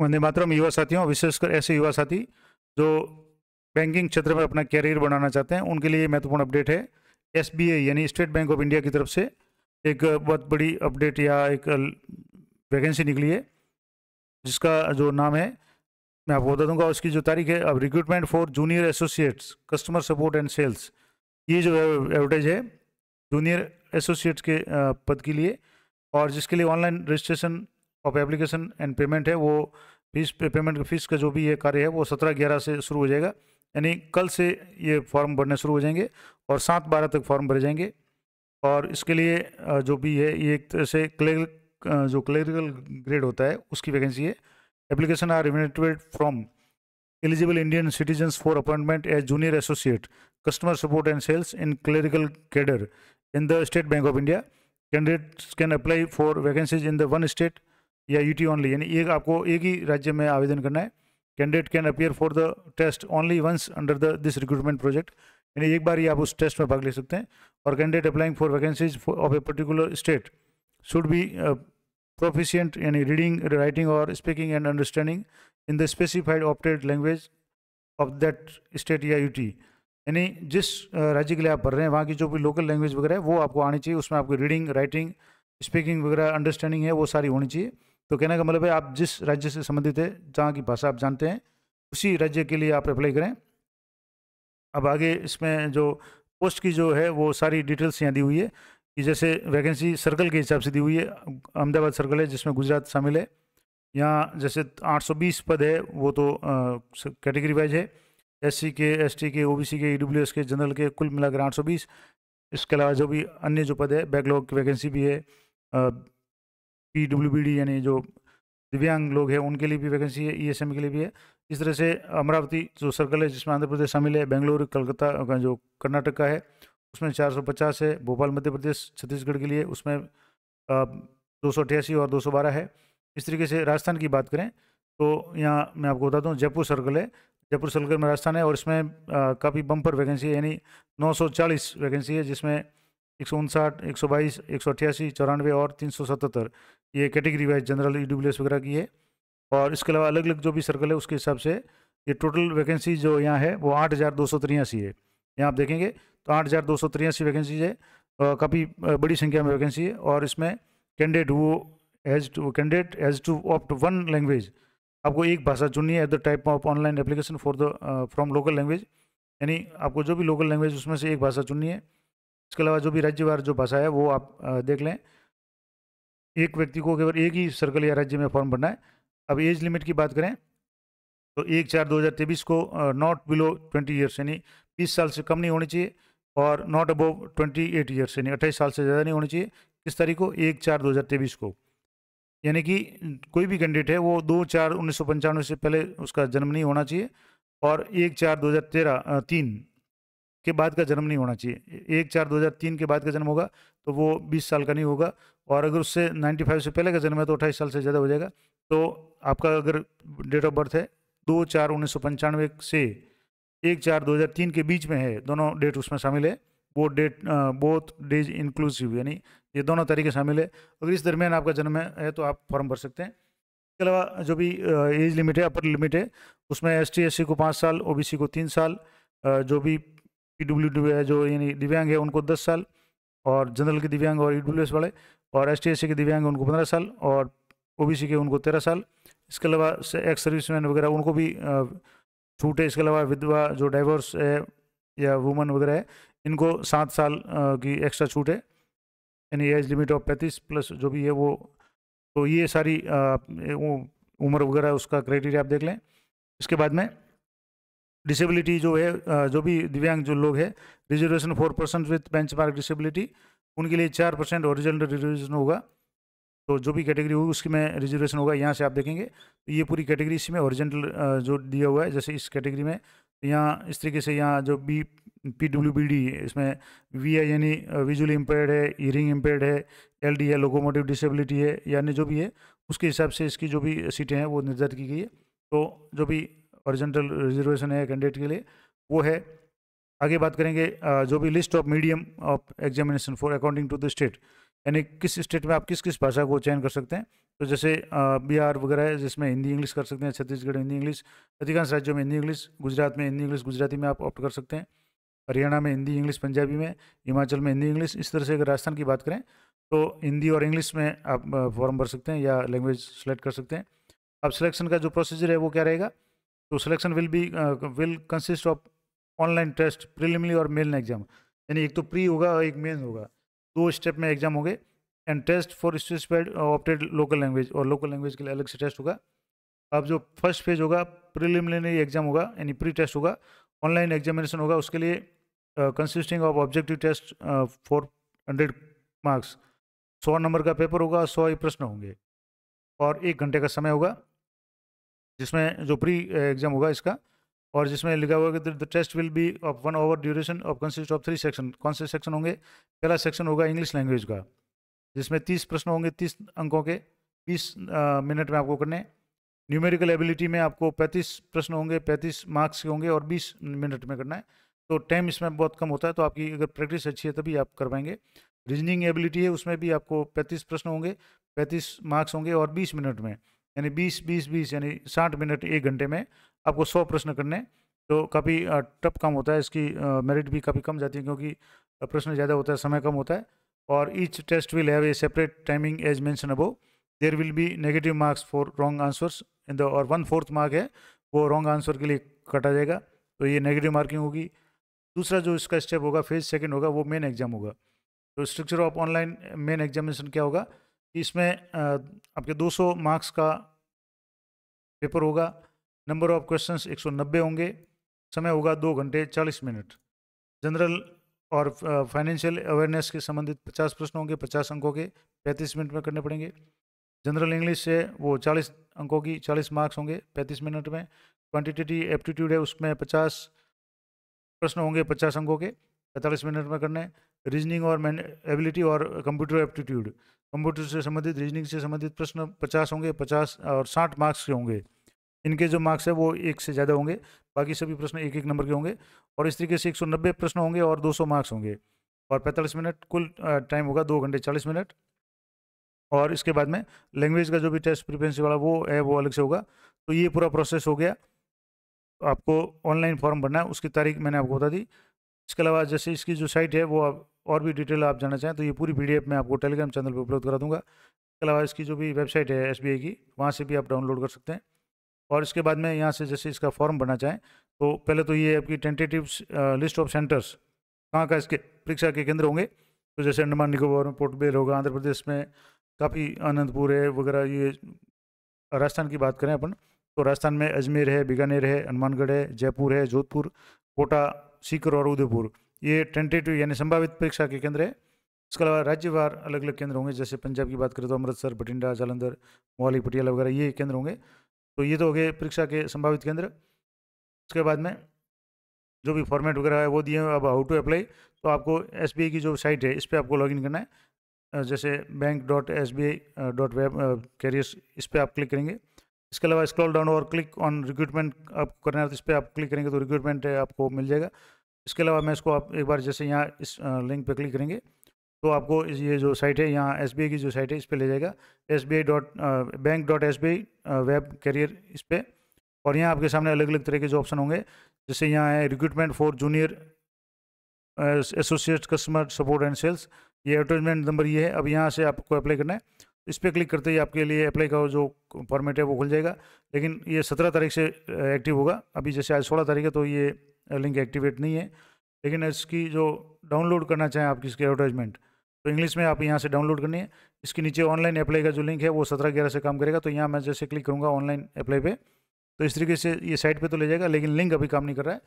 वंदे मातरम युवा साथियों विशेषकर ऐसे युवा साथी जो बैंकिंग क्षेत्र में अपना कैरियर बनाना चाहते हैं उनके लिए महत्वपूर्ण अपडेट है एस यानी स्टेट बैंक ऑफ इंडिया की तरफ से एक बहुत बड़ी अपडेट या एक वैकेंसी निकली है जिसका जो नाम है मैं आपको बता दूंगा उसकी जो तारीख है अब recruitment for junior associates customer support and sales ये जो एडवर्टाइज है जूनियर एसोसिएट्स के पद के लिए और जिसके लिए online registration of application and payment है वो फीस पेमेंट फीस का जो भी ये कार्य है वो सत्रह ग्यारह से शुरू हो जाएगा यानी कल से ये फॉर्म भरने शुरू हो जाएंगे और सात बारह तक फॉर्म भरे जाएंगे और इसके लिए जो भी है ये एक तरह से क्लेरिकल जो क्लेरिकल ग्रेड होता है उसकी वैकेंसी है application are remitted from eligible Indian citizens for appointment as junior associate customer support and sales in clerical cadre in the state bank of India candidates can apply for vacancies in the one state या UT only यानी एक आपको एक ही राज्य में आवेदन करना है candidate can appear for the test only once under the this recruitment project यानी एक बार ही आप उस टेस्ट में भाग ले सकते हैं और candidate applying for vacancies of a particular state should be proficient यानी रीडिंग राइटिंग और speaking and understanding in the specified opted language of that state या यूटी यानी जिस uh, राज्य के लिए आप पढ़ रहे हैं वहाँ की जो भी लोकल लैंग्वेज वगैरह है वो आपको आनी चाहिए उसमें आपकी रीडिंग राइटिंग स्पीकिंग वगैरह अंडरस्टैंडिंग है वो सारी होनी चाहिए तो कहने का मतलब है आप जिस राज्य से संबंधित है जहाँ की भाषा आप जानते हैं उसी राज्य के लिए आप अप्लाई करें अब आगे इसमें जो पोस्ट की जो है वो सारी डिटेल्स यहाँ दी हुई है कि जैसे वैकेंसी सर्कल के हिसाब से दी हुई है अहमदाबाद सर्कल है जिसमें गुजरात शामिल है यहाँ जैसे 820 पद है वो तो कैटेगरी वाइज है एससी के एसटी के ओबीसी के ईडब्ल्यू के जनरल के कुल मिलाकर 820 इसके अलावा जो भी अन्य जो पद है बैकलॉग की वैकेंसी भी है पी डब्ल्यू यानी जो दिव्यांग लोग हैं उनके लिए भी वैकेंसी है ई e e के लिए भी है इस तरह से अमरावती जो सर्कल है जिसमें आंध्र प्रदेश शामिल है बेंगलुरु कलकत्ता जो कर्नाटक का है उसमें 450 है भोपाल मध्य प्रदेश छत्तीसगढ़ के लिए उसमें दो और 212 है इस तरीके से राजस्थान की बात करें तो यहाँ मैं आपको बताता हूँ जयपुर सर्कल है जयपुर सर्कल में राजस्थान है और इसमें काफ़ी बम्पर वैकेंसी है यानी नौ वैकेंसी है जिसमें एक सौ उनसाठ एक सौ बाईस एक सौ अठासी चौरानवे और तीन सौ सतहत्तर ये कैटेगरी वाइज जनरल ई वगैरह की है और इसके अलावा अलग अलग जो भी सर्कल है उसके हिसाब से ये टोटल वैकेंसी जो यहाँ है वो आठ हज़ार दो सौ तिरासी है यहाँ आप देखेंगे तो आठ हज़ार दो सौ तिरासी वैकेंसीज है काफ़ी बड़ी संख्या में वैकेंसी है और इसमें कैंडिडेट वो has to candidate has to opt one language आपको एक भाषा चुननी है at the type of online application for the from local language यानी आपको जो भी लोकल लैंग्वेज उसमें से एक भाषा चुननी है इसके अलावा जो भी राज्यवार जो भाषा है वो आप देख लें एक व्यक्ति को केवल एक ही सर्कल या राज्य में फॉर्म भरना है अब एज लिमिट की बात करें तो एक चार दो हज़ार तेईस को नॉट बिलो ट्वेंटी ईयर्स यानी बीस साल से कम नहीं होनी चाहिए और not above twenty eight years यानी अट्ठाईस साल से ज़्यादा नहीं होनी चाहिए किस तारीख को एक चार दो हज़ार तेईस को यानी कि कोई भी कैंडिडेट है वो दो चार उन्नीस सौ पंचानवे से पहले उसका जन्म नहीं होना चाहिए और एक चार दो हज़ार तेरह तीन के बाद का जन्म नहीं होना चाहिए एक चार 2003 के बाद का जन्म होगा तो वो 20 साल का नहीं होगा और अगर उससे 95 से पहले का जन्म है तो अट्ठाईस साल से ज़्यादा हो जाएगा तो आपका अगर डेट ऑफ बर्थ है दो चार उन्नीस से एक चार 2003 के बीच में है दोनों डेट उसमें शामिल है वो डेट बोथ डेज इंक्लूसिव यानी ये दोनों तरीके शामिल है अगर इस दरमियान आपका जन्म है तो आप फॉर्म भर सकते हैं इसके अलावा जो भी एज लिमिट है अपर लिमिट है उसमें एस टी को पाँच साल ओ को तीन साल जो भी ई डब्ल्यू जो यानी दिव्यांग है उनको दस साल और जनरल के दिव्यांग और ई e वाले और एस टी के दिव्यांग उनको पंद्रह साल और ओ के उनको तेरह साल इसके अलावा एक्स सर्विसमैन वगैरह उनको भी छूट है इसके अलावा विधवा जो डाइवोर्स है या वुमन वगैरह है इनको सात साल की एक्स्ट्रा छूट है यानी एज लिमिट ऑफ पैंतीस प्लस जो भी है वो तो ये सारी उम्र वगैरह उसका क्राइटेरिया आप देख लें इसके बाद में डिसेबिलिटी जो है जो भी दिव्यांग जो लोग हैं reservation four percent with benchmark disability उनके लिए चार परसेंट ओरिजिनल रिजर्वेशन होगा तो जो भी कैटेगरी होगी उसकी में रिजर्वेशन होगा यहाँ से आप देखेंगे तो ये पूरी कैटेगरी इसी में ओरिजिनल जो दिया हुआ है जैसे इस कैटेगरी में यहाँ इस तरीके से यहाँ जो B P W B D इसमें वी आई यानी विजुअली इम्पेयर्ड है ईयरिंग इम्पेयर्ड है एल डी है लोकोमोटिव डिसेबिलिटी है यानी जो भी है उसके हिसाब से इसकी जो भी सीटें हैं वो निर्धारित की गई है तो जो भी हॉरिजॉन्टल रिजर्वेशन है कैंडिडेट के लिए वो है आगे बात करेंगे जो भी list of medium of examination for according to the state यानी किस स्टेट में आप किस किस भाषा को चयन कर सकते हैं तो जैसे बिहार वगैरह है जिसमें हिंदी इंग्लिश कर सकते हैं छत्तीसगढ़ हिंदी इंग्लिश अधिकांश राज्यों में हिंदी इंग्लिश गुजरात में हिंदी इंग्लिश गुजराती में आप ऑप्ट कर सकते हैं हरियाणा में हिंदी इंग्लिश पंजाबी में हिमाचल में हिंदी इंग्लिश इस तरह से अगर राजस्थान की बात करें तो हिंदी और इंग्लिश में आप फॉर्म भर सकते हैं या लैंग्वेज सेलेक्ट कर सकते हैं अब सिलेक्शन का जो प्रोसीजर है वो क्या रहेगा तो selection will be will consist of online test preliminary और मेन एग्जाम यानी एक तो प्री होगा और एक मेन होगा दो स्टेप में एग्जाम होंगे and test for specified opted local language और लोकल लैंग्वेज के लिए अलग से टेस्ट होगा अब जो फर्स्ट फेज होगा प्रिलिमिनरी एग्जाम होगा यानी प्री टेस्ट होगा ऑनलाइन एग्जामिनेशन होगा उसके लिए consisting of objective test for hundred marks सौ नंबर का पेपर होगा सौ ही प्रश्न होंगे और एक घंटे का समय होगा जिसमें जो प्री एग्जाम eh, होगा इसका और जिसमें लिखा हुआ कि the test will be of one hour duration of consist of three section कौन से सेक्शन होंगे पहला सेक्शन होगा इंग्लिश लैंग्वेज का जिसमें तीस प्रश्न होंगे तीस अंकों के बीस मिनट eh, में आपको करने न्यूमेरिकल एबिलिटी में आपको पैंतीस प्रश्न होंगे पैंतीस मार्क्स के होंगे और बीस मिनट में करना है तो टाइम इसमें बहुत कम होता है तो आपकी अगर प्रैक्टिस अच्छी है तभी आप कर पाएंगे रीजनिंग एबिलिटी है उसमें भी आपको पैंतीस प्रश्न होंगे पैंतीस मार्क्स होंगे और बीस मिनट में यानी बीस बीस बीस यानी साठ मिनट एक घंटे में आपको सौ प्रश्न करने तो काफ़ी टफ काम होता है इसकी मेरिट भी काफ़ी कम जाती है क्योंकि प्रश्न ज़्यादा होता है समय कम होता है और each test will have a separate timing as mentioned above there will be negative marks for wrong answers in the और वन फोर्थ मार्क है वो रॉन्ग आंसर के लिए कटा जाएगा तो ये नेगेटिव मार्किंग होगी दूसरा जो इसका स्टेप होगा फेज सेकेंड होगा वो मेन एग्जाम होगा तो structure of online main examination क्या होगा इसमें आपके 200 मार्क्स का पेपर होगा नंबर ऑफ क्वेश्चंस 190 होंगे समय होगा दो घंटे 40 मिनट जनरल और फाइनेंशियल अवेयरनेस के संबंधित 50 प्रश्न होंगे 50 अंकों के 35 मिनट में करने पड़ेंगे जनरल इंग्लिश से वो 40 अंकों की 40 मार्क्स होंगे 35 मिनट में क्वांटिटेटिव एप्टीट्यूड है उसमें 50 प्रश्न होंगे 50 अंकों के 45 मिनट में करने रीजनिंग और एबिलिटी और कंप्यूटर एप्टीट्यूड कंप्यूटर से संबंधित रीजनिंग से संबंधित प्रश्न पचास होंगे पचास और साठ मार्क्स के होंगे इनके जो मार्क्स है वो एक से ज़्यादा होंगे बाकी सभी प्रश्न एक एक नंबर के होंगे और इस तरीके से 190 प्रश्न होंगे और 200 मार्क्स होंगे और 45 मिनट कुल टाइम होगा दो घंटे 40 मिनट और इसके बाद में लैंग्वेज का जो भी टेस्ट प्रिपेंसी वाला वो है वो अलग से होगा तो ये पूरा प्रोसेस हो गया आपको ऑनलाइन फॉर्म भरना है उसकी तारीख मैंने आपको बता दी इसके अलावा जैसे इसकी जो साइट है वो आप और भी डिटेल आप जानना चाहें तो ये पूरी पी मैं आपको टेलीग्राम चैनल पर उपलब्ध करा दूँगा इसके अलावा इसकी जो भी वेबसाइट है एस की वहाँ से भी आप डाउनलोड कर सकते हैं और इसके बाद में यहाँ से जैसे इसका फॉर्म भरना चाहें तो पहले तो ये आपकी टेंटेटिव लिस्ट ऑफ सेंटर्स कहाँ का इसके परीक्षा के केंद्र होंगे तो जैसे अंडमान निकोबार में पोर्ट बेल होगा आंध्र प्रदेश में काफ़ी आनंदपुर है वगैरह ये राजस्थान की बात करें अपन तो राजस्थान में अजमेर है बीकानेर है हनुमानगढ़ है जयपुर है जोधपुर कोटा सीकर और उदयपुर ये टेंटेटिव यानी संभावित परीक्षा के केंद्र है इसके अलावा राज्यवार अलग अलग केंद्र होंगे जैसे पंजाब की बात करें तो अमृतसर बठिंडा जालंधर मोहाली पटियाला वगैरह ये केंद्र होंगे तो ये तो हो गए परीक्षा के संभावित केंद्र उसके बाद में जो भी फॉर्मेट वगैरह है वो दिए अब हाउ टू अप्लाई तो आपको एस की जो साइट है इस पर आपको लॉग करना है जैसे bank dot S B I dot web इस पर आप क्लिक करेंगे इसके अलावा स्क्रॉल डाउन और क्लिक ऑन रिक्रूटमेंट आपको करना है तो इस पर आप क्लिक करेंगे तो रिक्रूटमेंट आपको मिल जाएगा इसके अलावा मैं इसको आप एक बार जैसे यहाँ इस लिंक पर क्लिक करेंगे तो आपको ये जो साइट है यहाँ एस की जो साइट है इस पर ले जाएगा S B I dot bank dot S B I web career इस पर और यहाँ आपके सामने अलग अलग तरह के जो ऑप्शन होंगे जैसे यहाँ है recruitment for junior associate customer support and sales ये एडवर्टाइजमेंट नंबर ये है अब यहाँ से आपको अप्लाई करना है इस पर क्लिक करते ही आपके लिए अप्लाई का जो फॉर्मेट है वो खुल जाएगा लेकिन ये सत्रह तारीख से एक्टिव होगा अभी जैसे आज सोलह तारीख है तो ये लिंक एक्टिवेट नहीं है लेकिन इसकी जो डाउनलोड करना चाहें आप किसके एडवर्टाइजमेंट तो इंग्लिश में आप यहाँ से डाउनलोड करनी है इसके नीचे ऑनलाइन अप्लाई का जो लिंक है वो सत्रह ग्यारह से काम करेगा तो यहाँ मैं जैसे क्लिक करूँगा ऑनलाइन अप्लाई पर तो इस तरीके से ये साइट पर तो ले जाएगा लेकिन लिंक अभी काम नहीं कर रहा है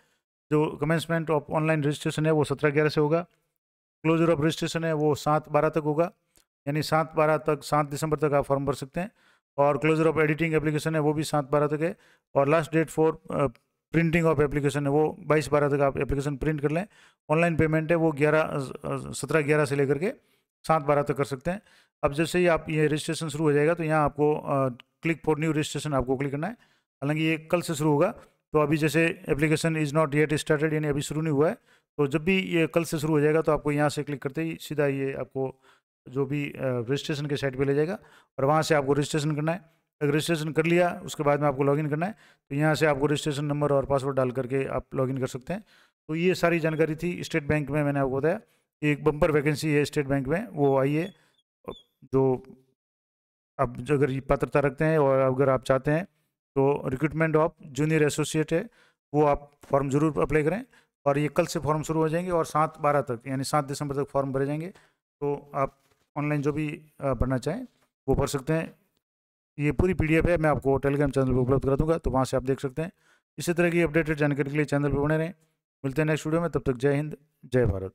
जो कमेंसमेंट ऑफ ऑनलाइन रजिस्ट्रेशन है वो सत्रह ग्यारह से होगा क्लोजर ऑफ रजिस्ट्रेशन है वो सात बारह तक होगा यानी सात बारह तक सात दिसंबर तक आप फॉर्म भर सकते हैं और क्लोजर ऑफ एडिटिंग एप्लीकेशन है वो भी सात बारह तक है और last date for printing of application है वो बाईस बारह तक आप एप्लीकेशन प्रिंट कर लें ऑनलाइन पेमेंट है वो ग्यारह सत्रह ग्यारह से लेकर के सात बारह तक कर सकते हैं अब जैसे ही आप ये रजिस्ट्रेशन शुरू हो जाएगा तो यहाँ आपको क्लिक फॉर न्यू रजिस्ट्रेशन आपको क्लिक करना है हालांकि ये कल से शुरू होगा तो अभी जैसे application is not yet started यानी अभी शुरू नहीं हुआ है तो जब भी ये कल से शुरू हो जाएगा तो आपको यहाँ से क्लिक करते ही सीधा ये आपको जो भी रजिस्ट्रेशन के साइट पे ले जाएगा और वहाँ से आपको रजिस्ट्रेशन करना है तक रजिस्ट्रेशन कर लिया उसके बाद में आपको लॉगिन करना है तो यहाँ से आपको रजिस्ट्रेशन नंबर और पासवर्ड डाल करके आप लॉगिन कर सकते हैं तो ये सारी जानकारी थी स्टेट बैंक में मैंने आपको बताया एक बम्पर वैकेंसी है स्टेट बैंक में वो आइए जो आप अगर ये पात्रता रखते हैं और अगर आप चाहते हैं तो रिक्रूटमेंट ऑफ जूनियर एसोसिएट है वो आप फॉर्म ज़रूर अप्लाई करें और ये कल से फॉर्म शुरू हो जाएंगे और सात बारह तक यानी सात दिसंबर तक फॉर्म भरे जाएंगे तो आप ऑनलाइन जो भी भरना चाहें वो भर सकते हैं ये पूरी पी है मैं आपको टेलीग्राम चैनल पर उपलब्ध करा दूंगा तो वहाँ से आप देख सकते हैं इसी तरह की अपडेटेड जानकारी के लिए चैनल पर बने रहें मिलते हैं नेक्स्ट वीडियो में तब तक जय हिंद जय भारत